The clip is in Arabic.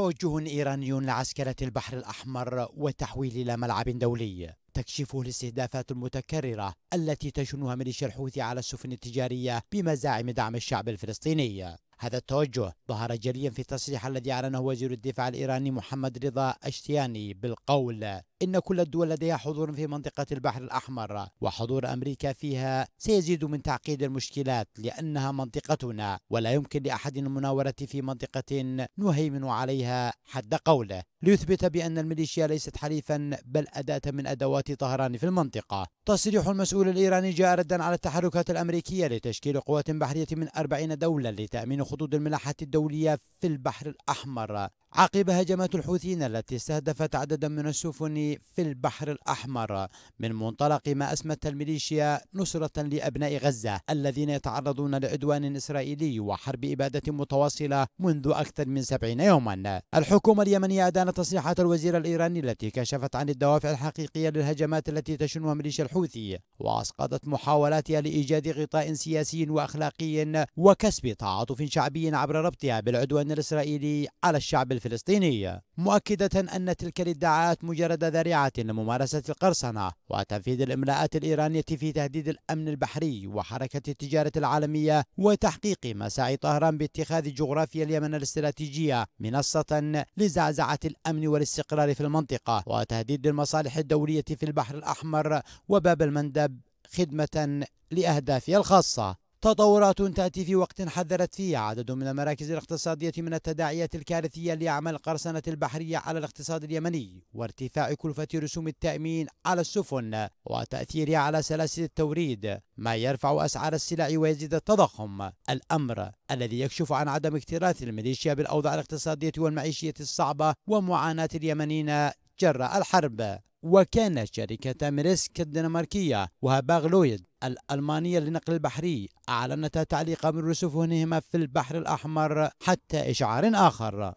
توجه إيراني لعسكرة البحر الأحمر وتحويل إلى ملعب دولي تكشف الاستهدافات المتكررة التي تشنها ميليشيا الحوثي على السفن التجارية بمزاعم دعم الشعب الفلسطيني هذا التوجه ظهر جليا في التصريح الذي أعلنه وزير الدفاع الإيراني محمد رضا أشتياني بالقول إن كل الدول لديها حضور في منطقة البحر الأحمر وحضور أمريكا فيها سيزيد من تعقيد المشكلات لأنها منطقتنا ولا يمكن لأحد المناورة في منطقة نهيمن عليها حد قوله ليثبت بأن الميليشيا ليست حليفا بل أداة من أدوات طهران في المنطقة تصريح المسؤول الإيراني جاء ردا على التحركات الأمريكية لتشكيل قوات بحرية من 40 دولة لتأمين خطوط الملاحة الدولية في البحر الأحمر عقب هجمات الحوثيين التي استهدفت عددا من السفن في البحر الأحمر من منطلق ما أسمت الميليشيا نصرة لأبناء غزة الذين يتعرضون لعدوان إسرائيلي وحرب إبادة متواصلة منذ أكثر من سبعين يوما الحكومة اليمنية أدانت تصريحات الوزير الإيراني التي كشفت عن الدوافع الحقيقية للهجمات التي تشنها ميليشيا الحوثي وأسقطت محاولاتها لإيجاد غطاء سياسي وأخلاقي وكسب تعاطف شعبي عبر ربطها بالعدوان الإسرائيلي على الشعب الفلسطيني مؤكدة أن تلك الادعاءات مجرد ذريعة لممارسة القرصنة وتنفيذ الإملاءات الإيرانية في تهديد الأمن البحري وحركة التجارة العالمية وتحقيق مساعي طهران باتخاذ جغرافيا اليمن الاستراتيجية منصة لزعزعة الأمن والاستقرار في المنطقة وتهديد المصالح الدولية في البحر الأحمر وباب المندب خدمة لأهدافها الخاصة تطورات تأتي في وقت حذرت فيه عدد من المراكز الاقتصادية من التداعيات الكارثية لأعمال القرصنة البحرية على الاقتصاد اليمني وارتفاع كلفة رسوم التأمين على السفن وتأثيرها على سلاسل التوريد ما يرفع أسعار السلع ويزيد التضخم الأمر الذي يكشف عن عدم اكتراث الميليشيا بالأوضاع الاقتصادية والمعيشية الصعبة ومعاناة اليمنيين جراء الحرب وكانت شركة ميريسك الدنماركية وهباغ لويد الألمانية لنقل البحري أعلنتا تعليق من رسوفهنهما في البحر الأحمر حتى إشعار آخر